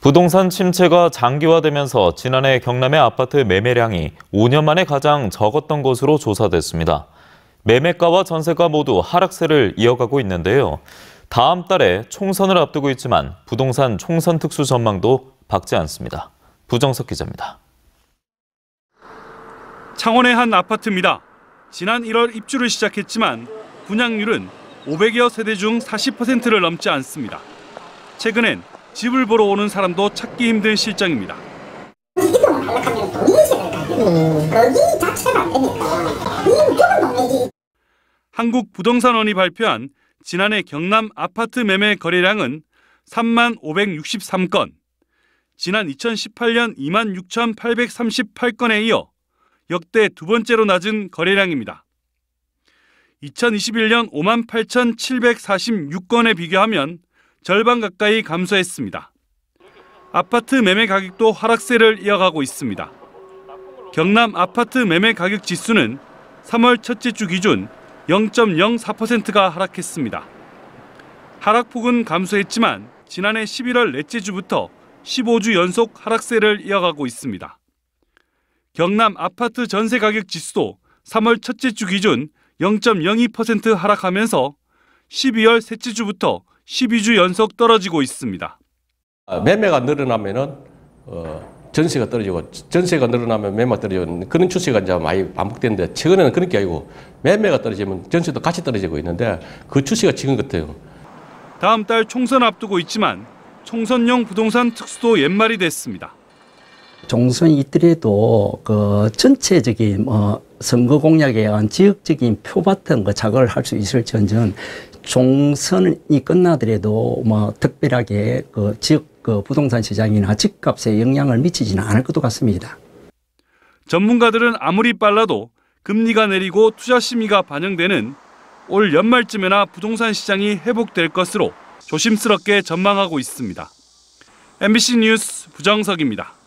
부동산 침체가 장기화되면서 지난해 경남의 아파트 매매량이 5년 만에 가장 적었던 것으로 조사됐습니다. 매매가와 전세가 모두 하락세를 이어가고 있는데요. 다음 달에 총선을 앞두고 있지만 부동산 총선 특수 전망도 밝지 않습니다. 부정석 기자입니다. 창원의 한 아파트입니다. 지난 1월 입주를 시작했지만 분양률은 500여 세대 중 40%를 넘지 않습니다. 최근엔 집을 보러 오는 사람도 찾기 힘든 실정입니다. 한국부동산원이 발표한 지난해 경남 아파트 매매 거래량은 3만 563건, 지난 2018년 2만 6,838건에 이어 역대 두 번째로 낮은 거래량입니다. 2021년 5만 8,746건에 비교하면 절반 가까이 감소했습니다. 아파트 매매 가격도 하락세를 이어가고 있습니다. 경남 아파트 매매 가격 지수는 3월 첫째 주 기준 0.04%가 하락했습니다. 하락폭은 감소했지만 지난해 11월 넷째 주부터 15주 연속 하락세를 이어가고 있습니다. 경남 아파트 전세 가격 지수도 3월 첫째 주 기준 0.02% 하락하면서 12월 셋째 주부터 12주 연속 떨어지고 있습니다. 아, 매매가 늘어나면은 어, 전세가 떨어지고 전세가 늘어나면 매매가 떨어지고 그런 추세가 이제 많이 반복되는데 최근에는 그런 게 아니고 매매가 떨어지면 전세도 같이 떨어지고 있는데 그 추세가 지금 같아요. 다음 달 총선 앞두고 있지만 총선용 부동산 특수도 옛말이 됐습니다. 종선이 있더라도 그 전체적인 뭐 선거 공약에 의한 지역적인 표 같은 거 그 작업을 할 수 있을지언정 종선이 끝나더라도 뭐 특별하게 그 지역 그 부동산 시장이나 집값에 영향을 미치지는 않을 것 같습니다. 전문가들은 아무리 빨라도 금리가 내리고 투자 심리가 반영되는 올 연말쯤에나 부동산 시장이 회복될 것으로 조심스럽게 전망하고 있습니다. MBC 뉴스 부정석입니다.